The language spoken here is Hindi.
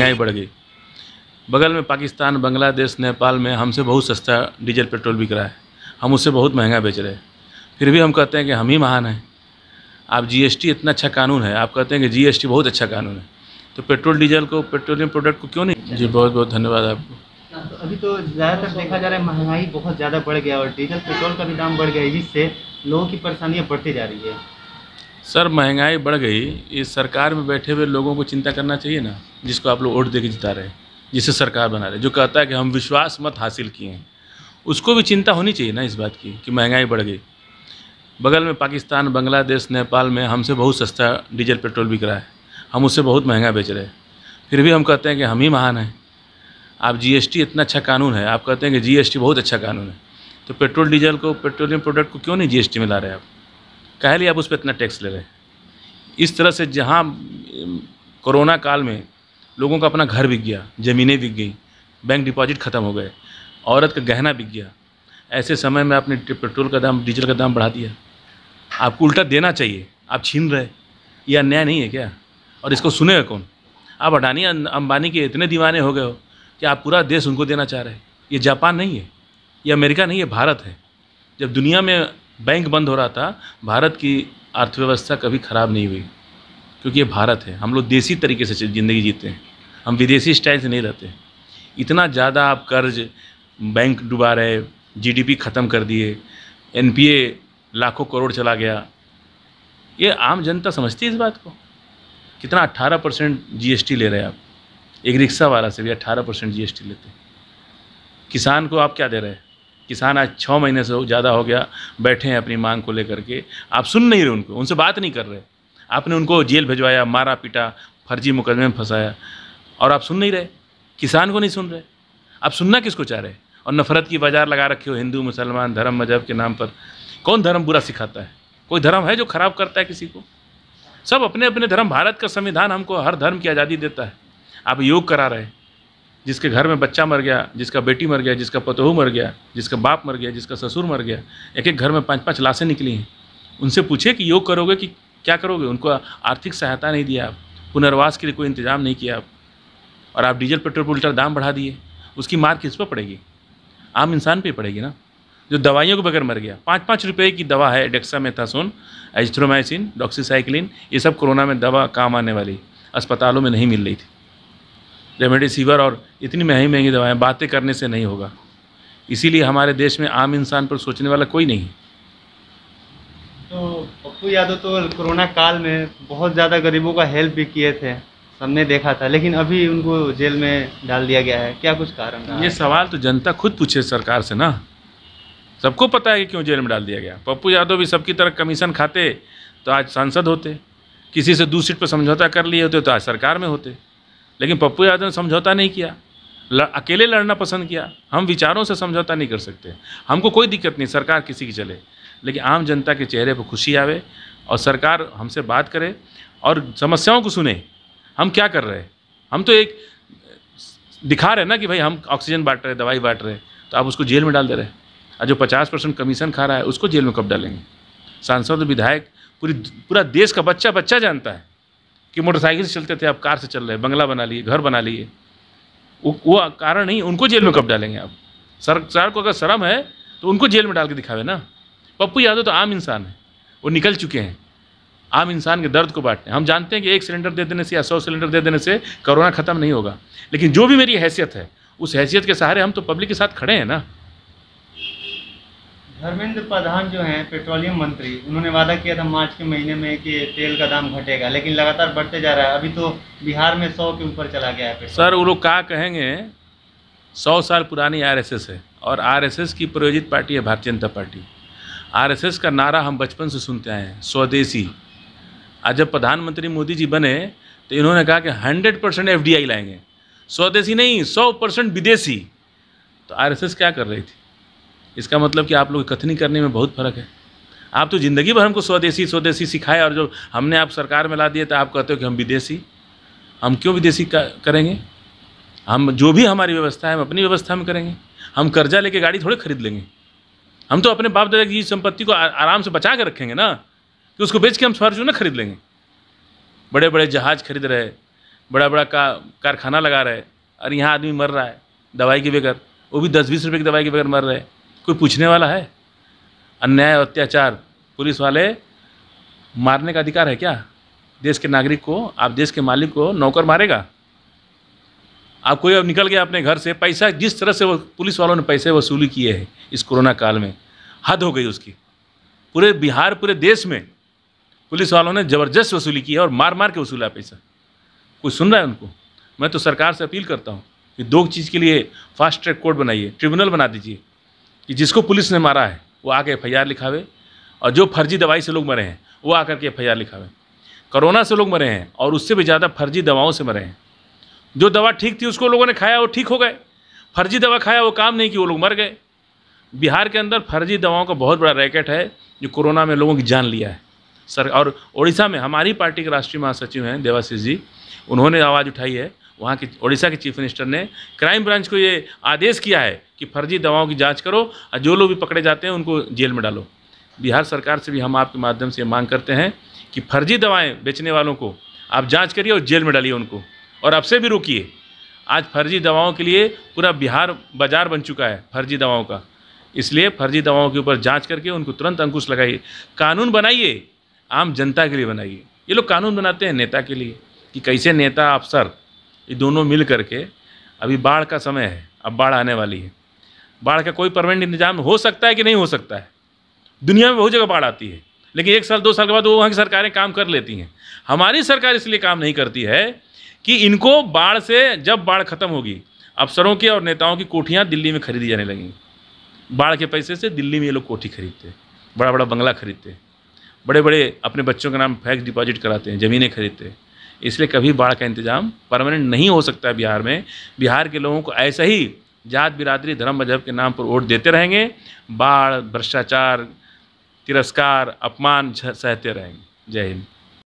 महंगाई बढ़ गई बगल में पाकिस्तान बांग्लादेश नेपाल में हमसे बहुत सस्ता डीजल पेट्रोल बिक रहा है हम उससे बहुत महंगा बेच रहे हैं फिर भी हम कहते हैं कि हम ही महान हैं आप जीएसटी इतना अच्छा कानून है आप कहते हैं कि जीएसटी बहुत अच्छा कानून है तो पेट्रोल डीजल को पेट्रोलियम प्रोडक्ट को क्यों नहीं जी बहुत बहुत धन्यवाद आपको हाँ, तो अभी तो ज़्यादातर देखा जा रहा है महंगाई बहुत ज़्यादा बढ़ गया और डीजल पेट्रोल का भी दाम बढ़ गया जिससे लोगों की परेशानियाँ बढ़ती जा रही है सर महंगाई बढ़ गई इस सरकार में बैठे हुए लोगों को चिंता करना चाहिए ना जिसको आप लोग वोट दे के जिता रहे हैं जिसे सरकार बना रहे जो कहता है कि हम विश्वास मत हासिल किए हैं उसको भी चिंता होनी चाहिए ना इस बात की कि महंगाई बढ़ गई बगल में पाकिस्तान बांग्लादेश नेपाल में हमसे बहुत सस्ता डीजल पेट्रोल बिक रहा है हम उससे बहुत महंगा बेच रहे हैं फिर भी हम कहते हैं कि हम ही महान हैं आप जीएसटी इतना अच्छा कानून है आप कहते हैं कि जीएसटी बहुत अच्छा कानून है तो पेट्रोल डीजल को पेट्रोलियम प्रोडक्ट को क्यों नहीं जीएसटी में ला रहे आप कह लिए आप उस पर इतना टैक्स ले रहे हैं इस तरह से जहाँ कोरोना काल में लोगों का अपना घर बिक गया ज़मीनें बिक गई बैंक डिपॉजिट ख़त्म हो गए औरत का गहना बिक गया ऐसे समय में आपने पेट्रोल का दाम डीजल का दाम बढ़ा दिया आपको उल्टा देना चाहिए आप छीन रहे ये अन्याय नहीं है क्या और इसको सुनेगा कौन आप अडानी अं-, अंबानी के इतने दीवाने हो गए हो कि आप पूरा देश उनको देना चाह रहे हैं ये जापान नहीं है ये अमेरिका नहीं है भारत है जब दुनिया में बैंक बंद हो रहा था भारत की अर्थव्यवस्था कभी ख़राब नहीं हुई क्योंकि ये भारत है हम लोग देसी तरीके से ज़िंदगी जीते हैं हम विदेशी स्टाइल से नहीं रहते इतना ज़्यादा आप कर्ज बैंक डुबा रहे जीडीपी ख़त्म कर दिए एनपीए लाखों करोड़ चला गया ये आम जनता समझती है इस बात को कितना अट्ठारह परसेंट जी ले रहे हैं आप एक रिक्शा वाला से भी अट्ठारह परसेंट जी लेते हैं किसान को आप क्या दे रहे हैं किसान आज छः महीने से ज़्यादा हो गया बैठे हैं अपनी मांग को लेकर के आप सुन नहीं रहे उनको उनसे बात नहीं कर रहे आपने उनको जेल भिजवाया मारा पीटा फर्जी मुकदमे में फंसाया और आप सुन नहीं रहे किसान को नहीं सुन रहे आप सुनना किसको चाह रहे और नफरत की बाज़ार लगा रखे हो हिंदू मुसलमान धर्म मजहब के नाम पर कौन धर्म बुरा सिखाता है कोई धर्म है जो खराब करता है किसी को सब अपने अपने धर्म भारत का संविधान हमको हर धर्म की आज़ादी देता है आप योग करा रहे हैं जिसके घर में बच्चा मर गया जिसका बेटी मर गया जिसका पतोहू मर गया जिसका बाप मर गया जिसका ससुर मर गया एक एक घर में पाँच पाँच लाशें निकली हैं उनसे पूछे कि योग करोगे कि क्या करोगे उनको आर्थिक सहायता नहीं दिया आप पुनर्वास के लिए कोई इंतजाम नहीं किया आप और आप डीजल पेट्रोल पर लीटर दाम बढ़ा दिए उसकी मार किस पर पड़ेगी आम इंसान पर पड़ेगी ना जो दवाइयों के बगैर मर गया पाँच पाँच रुपये की दवा है डेक्सा मेथासोन एजथ्रोमाइसिन डॉक्सीसाइक्लिन ये सब कोरोना में दवा काम आने वाली अस्पतालों में नहीं मिल रही थी रेमडेसिविर और इतनी महंगी महंगी दवाएं बातें करने से नहीं होगा इसीलिए हमारे देश में आम इंसान पर सोचने वाला कोई नहीं तो पप्पू यादव तो कोरोना काल में बहुत ज़्यादा गरीबों का हेल्प भी किए थे सबने देखा था लेकिन अभी उनको जेल में डाल दिया गया है क्या कुछ कारण रहा ये सवाल तो जनता खुद पूछे सरकार से ना सबको पता है कि क्यों जेल में डाल दिया गया पप्पू यादव भी सबकी तरह कमीशन खाते तो आज सांसद होते किसी से दूसरी सीट पर समझौता कर लिए होते तो आज सरकार में होते लेकिन पप्पू यादव ने समझौता नहीं किया लड़, अकेले लड़ना पसंद किया हम विचारों से समझौता नहीं कर सकते हमको कोई दिक्कत नहीं सरकार किसी की चले लेकिन आम जनता के चेहरे पर खुशी आवे और सरकार हमसे बात करे और समस्याओं को सुने हम क्या कर रहे हैं हम तो एक दिखा रहे ना कि भाई हम ऑक्सीजन बांट रहे दवाई बांट रहे तो आप उसको जेल में डाल दे रहे और जो पचास परसेंट कमीशन खा रहा है उसको जेल में कब डालेंगे सांसद विधायक पूरी पूरा देश का बच्चा बच्चा जानता है कि मोटरसाइकिल से चलते थे आप कार से चल रहे बंगला बना लिए घर बना लिए वो कारण नहीं उनको जेल में कब डालेंगे आप सर को अगर शर्म है तो उनको जेल में डाल के दिखावे ना पप्पू यादव तो आम इंसान है वो निकल चुके हैं आम इंसान के दर्द को बांटते हैं हम जानते हैं कि एक सिलेंडर दे देने से या सौ सिलेंडर दे देने से कोरोना ख़त्म नहीं होगा लेकिन जो भी मेरी हैसियत है उस हैसियत के सहारे हम तो पब्लिक के साथ खड़े हैं ना धर्मेंद्र प्रधान जो हैं पेट्रोलियम मंत्री उन्होंने वादा किया था मार्च के महीने में कि तेल का दाम घटेगा लेकिन लगातार बढ़ते जा रहा है अभी तो बिहार में सौ के ऊपर चला गया है सर वो लोग क्या कहेंगे सौ साल पुरानी आरएसएस है और आरएसएस की प्रयोजित पार्टी है भारतीय जनता पार्टी आरएसएस का नारा हम बचपन से सुनते आए हैं स्वदेशी आज जब प्रधानमंत्री मोदी जी बने तो इन्होंने कहा कि हंड्रेड परसेंट एफ लाएंगे स्वदेशी नहीं सौ परसेंट विदेशी तो आर क्या कर रही थी इसका मतलब कि आप लोग कथनी करने में बहुत फ़र्क है आप तो ज़िंदगी भर हमको स्वदेशी स्वदेशी सिखाए और जो हमने आप सरकार में ला दिए तो आप कहते हो कि हम विदेशी हम क्यों विदेशी करेंगे हम जो भी हमारी व्यवस्था है हम अपनी व्यवस्था में करेंगे हम कर्जा लेके गाड़ी थोड़े खरीद लेंगे हम तो अपने बाप दादा की संपत्ति को आराम से बचा के रखेंगे ना कि उसको बेच के हम ना खरीद लेंगे बड़े बड़े जहाज़ खरीद रहे बड़ा बड़ा का कारखाना लगा रहे और यहाँ आदमी मर रहा है दवाई के बगैर वो भी दस बीस रुपये की दवाई के बगैर मर रहे कोई पूछने वाला है अन्याय अत्याचार पुलिस वाले मारने का अधिकार है क्या देश के नागरिक को आप देश के मालिक को नौकर मारेगा आप कोई अब निकल गया अपने घर से पैसा जिस तरह से वो पुलिस वालों ने पैसे वसूली किए हैं इस कोरोना काल में हद हो गई उसकी पूरे बिहार पूरे देश में पुलिस वालों ने ज़बरदस्त वसूली की है और मार मार के वसूला पैसा कोई सुन रहा है उनको मैं तो सरकार से अपील करता हूँ कि दो चीज़ के लिए फास्ट ट्रैक कोर्ट बनाइए ट्रिब्यूनल बना दीजिए कि जिसको पुलिस ने मारा है वो आके एफ आई लिखावे और जो फर्जी दवाई से लोग मरे हैं वो आकर के एफ लिखावे कोरोना से लोग मरे हैं और उससे भी ज़्यादा फर्जी दवाओं से मरे हैं जो दवा ठीक थी उसको लोगों ने खाया वो ठीक हो गए फर्जी दवा खाया वो काम नहीं कि वो लोग मर गए बिहार के अंदर फर्जी दवाओं का बहुत बड़ा रैकेट है जो कोरोना में लोगों की जान लिया है सर और उड़ीसा में हमारी पार्टी के राष्ट्रीय महासचिव हैं देवाशीष जी उन्होंने आवाज़ उठाई है वहाँ की ओडिशा के चीफ मिनिस्टर ने क्राइम ब्रांच को ये आदेश किया है कि फर्जी दवाओं की जांच करो और जो लोग भी पकड़े जाते हैं उनको जेल में डालो बिहार सरकार से भी हम आपके माध्यम से मांग करते हैं कि फर्जी दवाएं बेचने वालों को आप जांच करिए और जेल में डालिए उनको और अब से भी रोकिए आज फर्जी दवाओं के लिए पूरा बिहार बाजार बन चुका है फर्जी दवाओं का इसलिए फर्जी दवाओं के ऊपर जाँच करके उनको तुरंत अंकुश लगाइए कानून बनाइए आम जनता के लिए बनाइए ये लोग कानून बनाते हैं नेता के लिए कि कैसे नेता अफसर ये दोनों मिल करके अभी बाढ़ का समय है अब बाढ़ आने वाली है बाढ़ का कोई परमानेंट इंतजाम हो सकता है कि नहीं हो सकता है दुनिया में बहुत जगह बाढ़ आती है लेकिन एक साल दो साल के बाद वो वहाँ की सरकारें काम कर लेती हैं हमारी सरकार इसलिए काम नहीं करती है कि इनको बाढ़ से जब बाढ़ ख़त्म होगी अफसरों की और नेताओं की कोठियाँ दिल्ली में खरीदी जाने लगेंगी बाढ़ के पैसे से दिल्ली में ये लोग कोठी खरीदते हैं बड़ा बड़ा बंगला खरीदते हैं बड़े बड़े अपने बच्चों के नाम फैक्स डिपॉजिट कराते हैं ज़मीनें खरीदते हैं इसलिए कभी बाढ़ का इंतज़ाम परमानेंट नहीं हो सकता बिहार में बिहार के लोगों को ऐसे ही जात बिरादरी धर्म मजहब के नाम पर वोट देते रहेंगे बाढ़ भ्रष्टाचार तिरस्कार अपमान सहते रहेंगे जय हिंद